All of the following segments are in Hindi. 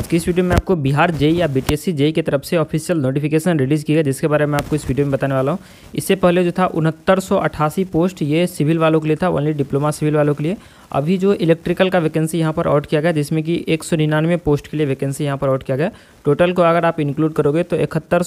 आज की इस वीडियो में आपको बिहार जेई या बीटीएससी जेई की तरफ से ऑफिशियल नोटिफिकेशन रिलीज़ की गई जिसके बारे में आपको इस वीडियो में बताने वाला हूँ इससे पहले जो था उनहत्तर पोस्ट ये सिविल वालों के लिए था ओनली डिप्लोमा सिविल वालों के लिए अभी जो इलेक्ट्रिकल का वैकेंसी यहाँ पर आउट किया गया जिसमें कि एक पोस्ट के लिए वैकेंसी यहाँ पर आउट किया गया टोटल को अगर आप इंक्लूड करोगे तो इकहत्तर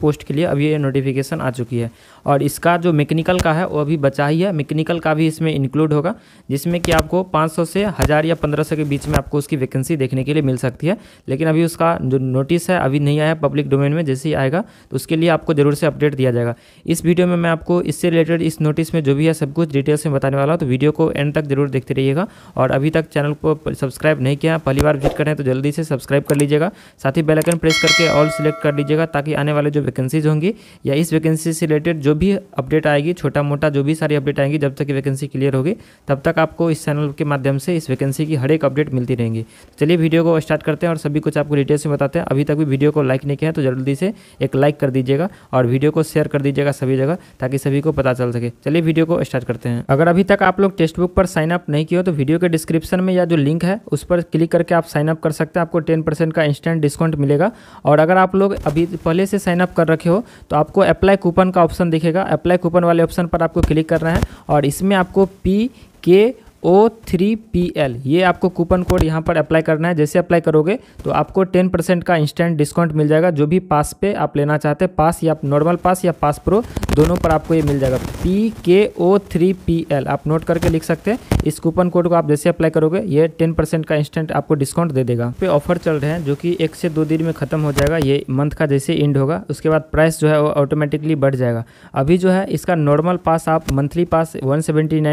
पोस्ट के लिए अभी ये नोटिफिकेशन आ चुकी है और इसका जो मैकेनिकल का है वो अभी बचा ही है मैकेनिकल का भी इसमें इंक्लूड होगा जिसमें कि आपको 500 से हज़ार या 1500 के बीच में आपको उसकी वैकेंसी देखने के लिए मिल सकती है लेकिन अभी उसका जो नोटिस है अभी नहीं आया पब्लिक डोमेन में जैसे ही आएगा तो उसके लिए आपको ज़रूर से अपडेट दिया जाएगा इस वीडियो में मैं आपको इससे रिलेटेड इस नोटिस में जो भी है सब कुछ डिटेल्स में बताने वाला हूँ तो वीडियो को एंड तक जरूर देखते रहिएगा और अभी तक चैनल को सब्सक्राइब नहीं किया पहली बार विजिट करें तो जल्दी से सब्सक्राइब कर लीजिएगा साथ ही बेलाइकन प्रेस करके ऑल सेलेक्ट कर लीजिएगा ताकि आने वाले जो वैकेंसीज होंगी या इस वैकेंसी से रिलेटेड जो भी अपडेट आएगी छोटा मोटा जो भी सारी अपडेट आएंगी जब तक वैकेंसी क्लियर होगी तब तक आपको इस चैनल के माध्यम से इस वैकेंसी की हर एक अपडेट मिलती रहेंगी तो चलिए वीडियो को स्टार्ट करते करते हैं और सभी कुछ आपको डिटेल से बताते हैं अभी तक भी वीडियो को लाइक नहीं किया है तो जल्दी से एक लाइक कर दीजिएगा और वीडियो को शेयर कर दीजिएगा सभी जगह ताकि सभी को पता चल सके चलिए वीडियो को स्टार्ट करते हैं अगर अभी तक आप लोग टेक्स्ट बुक पर साइन अप नहीं किया तो वीडियो के डिस्क्रिप्शन में या जो लिंक है उस पर क्लिक करके आप साइन अप कर सकते हैं आपको टेन परसेंट का इंस्टेंट डिस्काउंट मिलेगा और अगर आप लोग अभी पहले से साइन अप कर रखे हो तो आपको अप्लाई कूपन का ऑप्शन दिखेगा अप्लाई कूपन वाले ऑप्शन पर आपको क्लिक करना है और इसमें आपको P K O three P L ये आपको कूपन कोड यहाँ पर अप्लाई करना है जैसे अप्लाई करोगे तो आपको टेन परसेंट का इंस्टेंट डिस्काउंट मिल जाएगा जो भी पास पे आप लेना चाहते हैं पास या नॉर्मल पास या पास प्रो दोनों पर आपको ये मिल जाएगा P K O three P L आप नोट करके लिख सकते हैं इस कूपन कोड को आप जैसे अप्लाई करोगे ये टेन परसेंट का इंस्टेंट आपको डिस्काउंट दे देगा पे ऑफर चल रहे हैं जो कि एक से दो दिन में खत्म हो जाएगा ये मंथ का जैसे इंड होगा उसके बाद प्राइस जो है वो ऑटोमेटिकली बढ़ जाएगा अभी जो है इसका नॉर्मल पास आप मंथली पास वन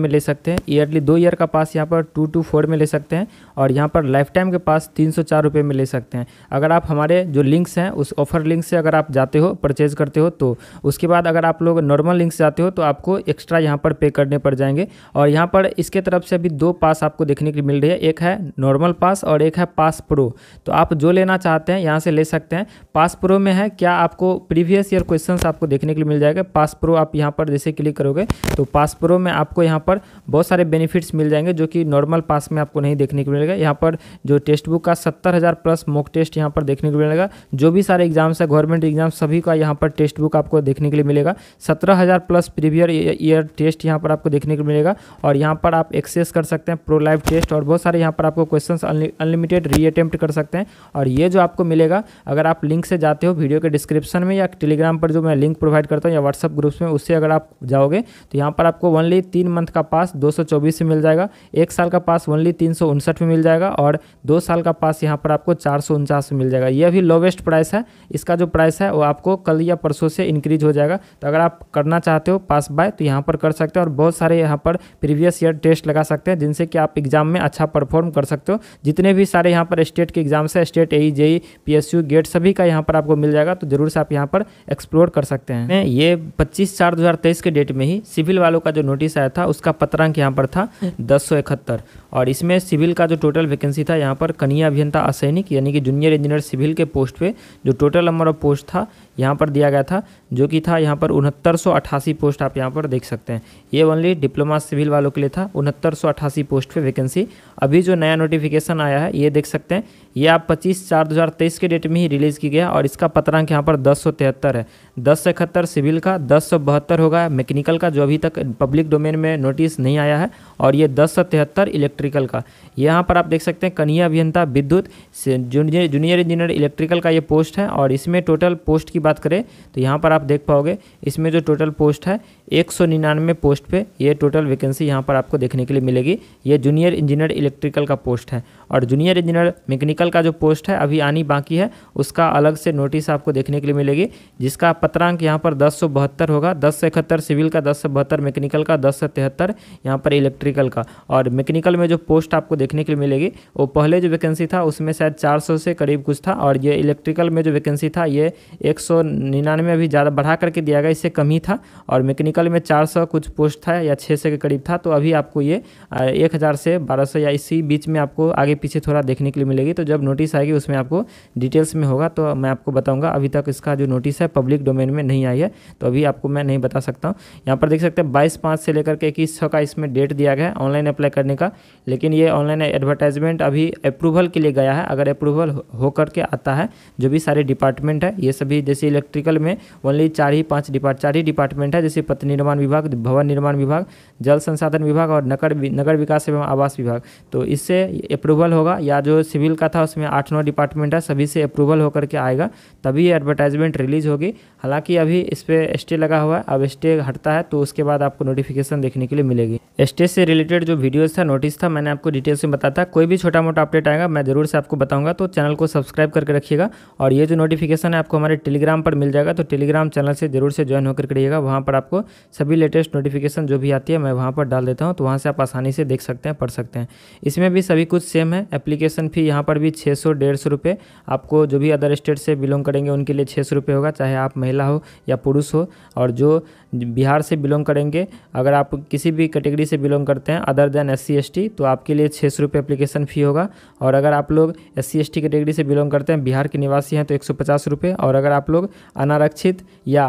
में ले सकते हैं ईयरली दो ईयर ईयर का पास यहाँ पर टू टू फोर में ले सकते हैं और यहाँ पर लाइफ टाइम के पास तीन सौ चार रुपये में ले सकते हैं अगर आप हमारे जो लिंक्स हैं उस ऑफर लिंक से अगर आप जाते हो परचेज करते हो तो उसके बाद अगर आप लोग नॉर्मल लिंक से जाते हो तो आपको एक्स्ट्रा यहाँ पर पे करने पड़ जाएंगे और यहाँ पर इसके तरफ से अभी दो पास आपको देखने के लिए मिल रही है एक है नॉर्मल पास और एक है पास प्रो तो आप जो लेना चाहते हैं यहाँ से ले सकते हैं पास प्रो में है क्या आपको प्रीवियस ईयर क्वेश्चन आपको देखने के लिए मिल जाएगा पास प्रो आप यहाँ पर जैसे क्लिक करोगे तो पास प्रो में आपको यहाँ पर बहुत सारे बेनिफिट्स मिल जाएंगे जो कि नॉर्मल पास में आपको नहीं देखने को मिलेगा यहाँ पर जो टेस्ट बुक का सत्तर हज़ार प्लस मॉक टेस्ट यहाँ पर देखने को मिलेगा जो भी सारे एग्जाम्स है गवर्नमेंट एग्जाम सभी का यहाँ पर टेक्स्ट बुक आपको देखने के लिए मिलेगा सत्रह हज़ार प्लस प्रीवियर ईयर टेस्ट यहाँ पर आपको देखने को मिलेगा और यहाँ पर आप एक्सेस कर सकते हैं प्रो लाइव टेस्ट और बहुत सारे यहाँ पर आपको क्वेश्चन अनलिमिटेड री अटैम्प्ट कर सकते हैं और ये जो आपको मिलेगा अगर आप लिंक से जाते हो वीडियो के डिस्क्रिप्शन में या टेलीग्राम पर जो मैं लिंक प्रोवाइड करता हूँ या व्हाट्सअप ग्रुप्स में उससे अगर आप जाओगे तो यहाँ पर आपको ओनली तीन मंथ का पास दो से मिल जाएगा जाएगा एक साल का पास ओनली तीन में मिल जाएगा और दो साल का पास यहाँ पर आपको चार में मिल जाएगा यह भी लोवेस्ट प्राइस है इसका जो प्राइस है वो आपको कल या परसों से इंक्रीज हो जाएगा तो अगर आप करना चाहते हो पास बाय तो यहाँ पर कर सकते हो और बहुत सारे यहाँ पर प्रीवियस ईयर टेस्ट लगा सकते हैं जिनसे कि आप एग्जाम में अच्छा परफॉर्म कर सकते हो जितने भी सारे यहाँ पर स्टेट के एग्जाम्स है state A JE U GATE सभी का यहाँ पर आपको मिल जाएगा तो जरूर से आप यहाँ पर एक्सप्लोर कर सकते हैं ये पच्चीस चार दो के डेट में ही सिविल वालों का जो नोटिस आया था उसका पत्रांक यहाँ पर था दस सौ इकहत्तर और इसमें सिविल का जो टोटल वैकेंसी था यहाँ पर कनिया अभियंता असैनिक यानी कि जूनियर इंजीनियर सिविल के पोस्ट पे जो टोटल नंबर ऑफ पोस्ट था यहाँ पर दिया गया था जो कि था यहाँ पर उनहत्तर पोस्ट आप यहाँ पर देख सकते हैं ये ओनली डिप्लोमा सिविल वालों के लिए था उनहत्तर पोस्ट पर वैकेंसी अभी जो नया नोटिफिकेशन आया है ये देख सकते हैं ये आप पच्चीस चार दो के डेट में ही रिलीज़ की गया और इसका पत्रांक यहाँ पर दस है दस इकहत्तर सिविल का दस होगा मैकेनिकल का जो अभी तक पब्लिक डोमेन में नोटिस नहीं आया है और ये दस इलेक्ट्रिक इलेक्ट्रिकल का यहाँ पर आप देख सकते हैं कन्या अभियंता विद्युत जूनियर इंजीनियर इलेक्ट्रिकल का ये पोस्ट है और इसमें टोटल पोस्ट की बात करें तो यहाँ पर आप देख पाओगे इसमें जो टोटल पोस्ट है एक पोस्ट पर ये टोटल वैकेंसी यहाँ पर आपको देखने के लिए मिलेगी ये जूनियर इंजीनियर इलेक्ट्रिकल का पोस्ट है और जूनियर इंजीनियर मैकेनिकल का जो पोस्ट है अभी आनी बाकी है उसका अलग से नोटिस आपको देखने के लिए मिलेगी जिसका पत्रांक यहाँ पर दस होगा दस से इकहत्तर सिविल का दस से बहत्तर मैकेनिकल का दस से तिहत्तर यहाँ पर इलेक्ट्रिकल का और मैकेनिकल में जो पोस्ट आपको देखने के लिए मिलेगी वो पहले जो वैकेंसी था उसमें शायद 400 से करीब कुछ था और ये इलेक्ट्रिकल में जो वैकेंसी था ये एक सौ निन्यानवे अभी ज़्यादा बढ़ा करके दिया गया इससे कम ही था और मैकेनिकल में 400 कुछ पोस्ट था या 600 के करीब था तो अभी आपको ये एक हज़ार से 1200 या इसी बीच में आपको आगे पीछे थोड़ा देखने के लिए मिलेगी तो जब नोटिस आएगी उसमें आपको डिटेल्स में होगा तो मैं आपको बताऊँगा अभी तक इसका जो नोटिस है पब्लिक डोमेन में नहीं आई है तो अभी आपको मैं नहीं बता सकता हूँ यहाँ पर देख सकते हैं बाईस पाँच से लेकर के इक्कीस छः का इसमें डेट दिया गया है ऑनलाइन अप्लाई करने का लेकिन ये ऑनलाइन एडवर्टाइजमेंट अभी अप्रूवल के लिए गया है अगर अप्रूवल हो करके के आता है जो भी सारे डिपार्टमेंट है ये सभी जैसे इलेक्ट्रिकल में ओनली चार ही पाँच डिपार्ट चार ही डिपार्टमेंट है जैसे पथ निर्माण विभाग भवन निर्माण विभाग जल संसाधन विभाग और नगर नगर विकास एवं आवास विभाग तो इससे अप्रूवल होगा या जो सिविल का था उसमें आठ नौ डिपार्टमेंट है सभी से अप्रूवल होकर के आएगा तभी ये एडवर्टाइजमेंट रिलीज होगी हालांकि अभी इस पर स्टे लगा हुआ है अब स्टे हटता है तो उसके बाद आपको नोटिफिकेशन देखने के लिए मिलेगी स्टे से रिलेटेड जो वीडियोज़ था नोटिस था मैंने आपको डिटेल्स में बताया था कोई भी छोटा मोटा अपडेट आएगा मैं ज़रूर से आपको बताऊंगा तो चैनल को सब्सक्राइब करके रखिएगा और ये जो नोटिफिकेशन है आपको हमारे टेलीग्राम पर मिल जाएगा तो टेलीग्राम चैनल से जरूर से ज्वाइन होकर करिएगा वहाँ पर आपको सभी लेटेस्ट नोटिफिकेशन जो भी आती है मैं वहाँ पर डाल देता हूँ तो वहाँ से आप आसानी से देख सकते हैं पढ़ सकते हैं इसमें भी सभी कुछ सेम है एप्लीकेशन फ़ी यहाँ पर भी छः सौ डेढ़ सौ रुपये आपको जो भी अदर स्टेट से बिलोंग करेंगे उनके लिए छः सौ रुपये होगा चाहे आप महिला हो या पुरुष हो और जो बिहार से बिलोंग करेंगे अगर आप किसी भी कैटेगरी से बिलोंग करते हैं अदर देन एस सी तो आपके लिए छः सौ रुपये फ़ी होगा और अगर आप लोग S C S T category से बिलोंग करते हैं बिहार के निवासी हैं तो एक सौ पचास रुपये और अगर आप लोग अनारक्षित या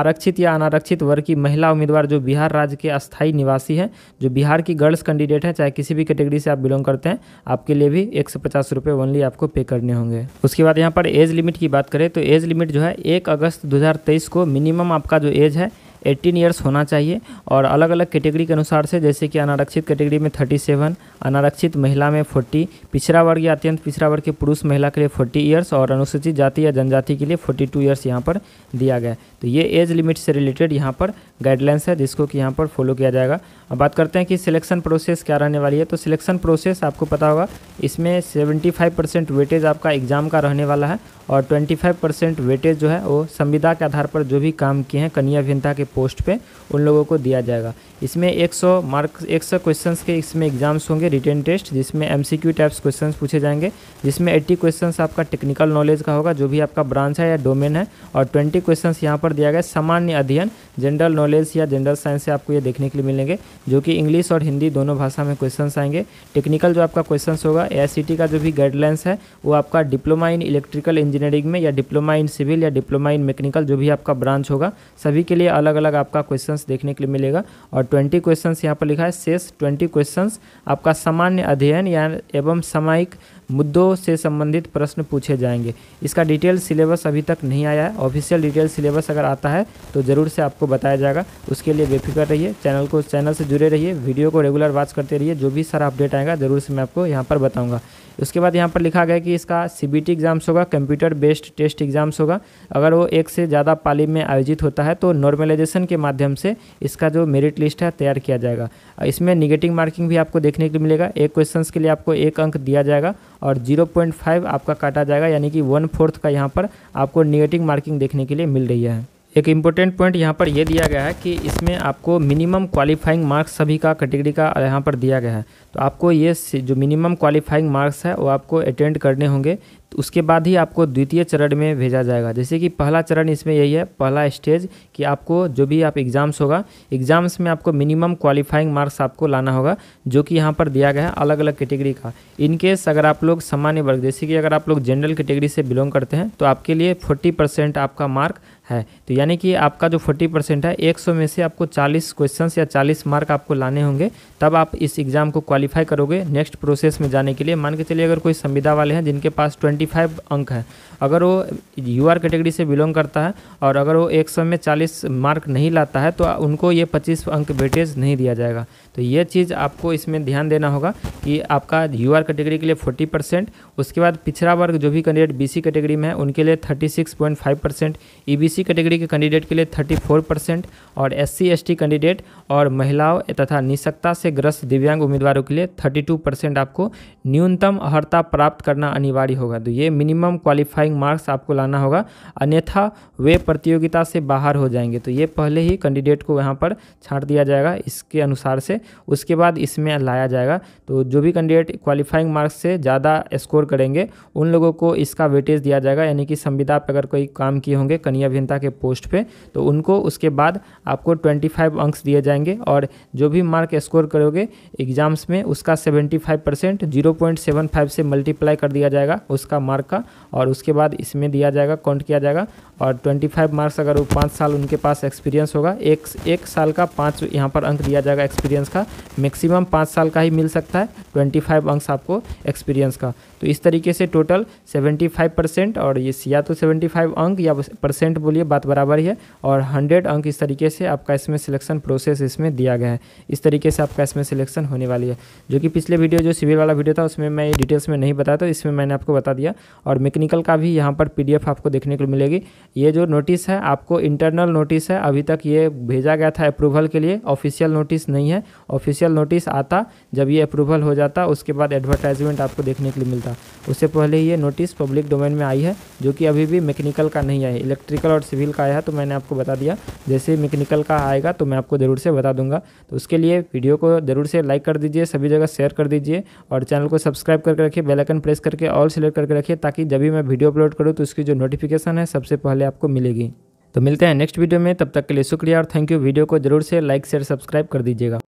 आरक्षित या अनारक्षित वर्ग की महिला उम्मीदवार जो बिहार राज्य के अस्थायी निवासी हैं जो बिहार की गर्ल्स कैंडिडेट हैं चाहे किसी भी कैटेगरी से आप बिलोंग करते हैं आपके लिए भी एक सौ पचास रुपये ओनली आपको पे करने होंगे उसके बाद यहाँ पर एज लिमिट की बात करें तो एज लिमिट जो है एक अगस्त दो को मिनिमम आपका जो एज है एट्टीन ईयर्स होना चाहिए और अलग अलग कैटेगरी के अनुसार से जैसे कि अनारक्षित कैटेगरी में थर्टी सेवन अनारक्षित महिला में फोर्टी पिछड़ा वर्ग या अत्यंत पिछड़ा वर्ग के पुरुष महिला के लिए फोर्टी ईयर्स और अनुसूचित जाति या जनजाति के लिए फोर्टी टू ईयर्स यहाँ पर दिया गया तो ये एज लिमिट से रिलेटेड यहाँ पर गाइडलाइंस है जिसको कि यहाँ पर फॉलो किया जाएगा अब बात करते हैं कि सिलेक्शन प्रोसेस क्या रहने वाली है तो सिलेक्शन प्रोसेस आपको पता होगा इसमें सेवेंटी फाइव परसेंट वेटेज आपका एग्ज़ाम का रहने वाला है और ट्वेंटी फाइव परसेंट वेटेज जो है वो संविदा के आधार पर जो भी काम किए हैं कन्या अभियंता के पोस्ट पर उन लोगों को दिया जाएगा इसमें एक सौ मार्क्स एक सौ क्वेश्चन के इसमें एग्ज़ाम्स होंगे जाएंगे रिटर्न टेस्ट जिसमें M C Q types question पूछे जाएंगे जिसमें एट्टी क्वेश्चन आपका टेक्निकल नॉलेज का होगा जो भी आपका ब्रांच है या डोमेन है और ट्वेंटी क्वेश्चन यहाँ पर दिया गया सामान्य अध्ययन जनरल नॉलेज या जनरल साइंस से आपको ये देखने के लिए मिलेंगे जो कि इंग्लिश और हिंदी दोनों भाषा में क्वेश्चन आएंगे टेक्निकल जो आपका क्वेश्चन होगा ए का जो भी गाइडलाइंस है वो आपका डिप्लोमा इन इलेक्ट्रिकल इंजीनियरिंग में या डिप्लोमा इन सिविल या डिप्लोमा इन मैकेनिकल जो भी आपका ब्रांच होगा सभी के लिए अलग अलग आपका क्वेश्चन देखने के लिए मिलेगा और ट्वेंटी क्वेश्चन यहाँ पर लिखा है शेष ट्वेंटी क्वेश्चन आपका सामान्य अध्ययन या एवं सामायिक मुद्दों से संबंधित प्रश्न पूछे जाएंगे इसका डिटेल सिलेबस अभी तक नहीं आया है ऑफिशियल डिटेल सिलेबस अगर आता है तो ज़रूर से आपको बताया जाएगा उसके लिए बेफिक्र रहिए चैनल को चैनल से जुड़े रहिए वीडियो को रेगुलर वॉच करते रहिए जो भी सारा अपडेट आएगा ज़रूर से मैं आपको यहाँ पर बताऊँगा उसके बाद यहाँ पर लिखा गया कि इसका सी बी एग्ज़ाम्स होगा कंप्यूटर बेस्ड टेस्ट एग्ज़ाम्स होगा अगर वो एक से ज़्यादा पाली में आयोजित होता है तो नॉर्मलाइजेशन के माध्यम से इसका जो मेरिट लिस्ट है तैयार किया जाएगा इसमें निगेटिव मार्किंग भी आपको देखने लिए मिलेगा एक क्वेश्चन के लिए आपको एक अंक दिया जाएगा और फाइव आपका काटा जाएगा यानी कि वन फोर्थ का यहाँ पर आपको निगेटिव मार्किंग देखने के लिए मिल रही है एक इम्पोर्टेंट पॉइंट यहाँ पर यह दिया गया है कि इसमें आपको मिनिमम क्वालिफाइंग मार्क्स सभी का कैटेगरी का यहाँ पर दिया गया है तो आपको ये जो मिनिमम क्वालिफाइंग मार्क्स है वो आपको अटेंड करने होंगे तो उसके बाद ही आपको द्वितीय चरण में भेजा जाएगा जैसे कि पहला चरण इसमें यही है पहला स्टेज कि आपको जो भी आप एग्ज़ाम्स होगा एग्ज़ाम्स में आपको मिनिमम क्वालिफाइंग मार्क्स आपको लाना होगा जो कि यहाँ पर दिया गया है अलग अलग कैटेगरी का इनकेस अगर आप लोग सामान्य वर्ग जैसे कि अगर आप लोग जनरल कैटेगरी से बिलोंग करते हैं तो आपके लिए फोर्टी आपका मार्क है तो यानी कि आपका जो 40 परसेंट है 100 में से आपको 40 क्वेश्चंस या 40 मार्क आपको लाने होंगे तब आप इस एग्ज़ाम को क्वालिफाई करोगे नेक्स्ट प्रोसेस में जाने के लिए मान के चलिए अगर कोई संविदा वाले हैं जिनके पास ट्वेंटी फाइव अंक है अगर वो यू आर कैटेगरी से बिलोंग करता है और अगर वो एक सौ में चालीस मार्क नहीं लाता है तो उनको ये पच्चीस अंक वेटेज नहीं दिया जाएगा तो ये चीज़ आपको इसमें ध्यान देना होगा कि आपका यू आर कैटेगरी के लिए फोर्टी परसेंट उसके बाद पिछड़ा वर्ग जो भी कैंडिडेट बी सी कैटेगरी में है उनके लिए thirty six point five percent E B C category के कैंडिडेट के लिए थर्टी फोर परसेंट और S C S T candidate और महिलाओं तथा निशक्ता से ग्रस्त दिव्यांग उम्मीदवारों के लिए थर्टी टू परसेंट आपको न्यूनतम अर्हता प्राप्त करना अनिवार्य होगा दो तो ये मिनिमम क्वालिफाइंग मार्क्स आपको लाना होगा अन्यथा वे प्रतियोगिता से बाहर हो जाएंगे तो ये पहले ही कैंडिडेट को यहाँ पर छाँट दिया जाएगा इसके अनुसार से उसके बाद इसमें लाया जाएगा तो जो भी कैंडिडेट क्वालिफाइंग मार्क्स से ज़्यादा स्कोर करेंगे उन लोगों को इसका वेटेज दिया जाएगा यानी कि संविदा पर अगर कोई काम किए होंगे कन्या अभियंता के पोस्ट पर तो उनको उसके बाद आपको ट्वेंटी अंक्स दिए जाएंगे और जो भी मार्क स्कोर करोगे एग्जाम्स में उसका seventy five percent zero point seven five से मल्टीप्लाई कर दिया जाएगा उसका का मार्क का और उसके बाद इसमें दिया जाएगा काउंट किया जाएगा और 25 मार्क्स अगर वो पाँच साल उनके पास एक्सपीरियंस होगा एक एक साल का पाँच यहाँ पर अंक दिया जाएगा एक्सपीरियंस का मैक्सिमम पाँच साल का ही मिल सकता है 25 अंक्स आपको एक्सपीरियंस का तो इस तरीके से टोटल 75 परसेंट और ये या तो 75 अंक या परसेंट बोलिए बात बराबर ही है और 100 अंक इस तरीके से आपका इसमें सिलेक्शन प्रोसेस इसमें दिया गया है इस तरीके से आपका इसमें सिलेक्शन होने वाली है जो कि पिछले वीडियो जो सिविल वाला वीडियो था उसमें मैं ये डिटेल्स में नहीं बताया तो इसमें मैंने आपको बता दिया दिया और मैकेनिकल का भी यहाँ पर पीडीएफ आपको देखने को मिलेगी ये जो नोटिस है आपको इंटरनल नोटिस है अभी तक ये भेजा गया था अप्रूवल के लिए ऑफिशियल नोटिस नहीं है ऑफिशियल नोटिस आता जब ये अप्रूवल हो जाता उसके बाद एडवर्टाइजमेंट आपको देखने के लिए मिलता उससे पहले ये नोटिस पब्लिक डोमेन में आई है जो कि अभी भी मैकेनिकल का नहीं आई इलेक्ट्रिकल और सिविल का आया है तो मैंने आपको बता दिया जैसे मैकेनिकल का आएगा तो मैं आपको ज़रूर से बता दूंगा तो उसके लिए वीडियो को ज़रूर से लाइक कर दीजिए सभी जगह शेयर कर दीजिए और चैनल को सब्सक्राइब करके रखिए बेलाइकन प्रेस करके ऑल सेलेक्ट करके रखिए ताकि जब भी मैं वीडियो अपलोड करूँ तो उसकी जो नोटिफिकेशन है सबसे पहले आपको मिलेगी तो मिलते हैं नेक्स्ट वीडियो में तब तक के लिए शुक्रिया और थैंक यू वीडियो को जरूर से लाइक शेयर सब्सक्राइब कर दीजिएगा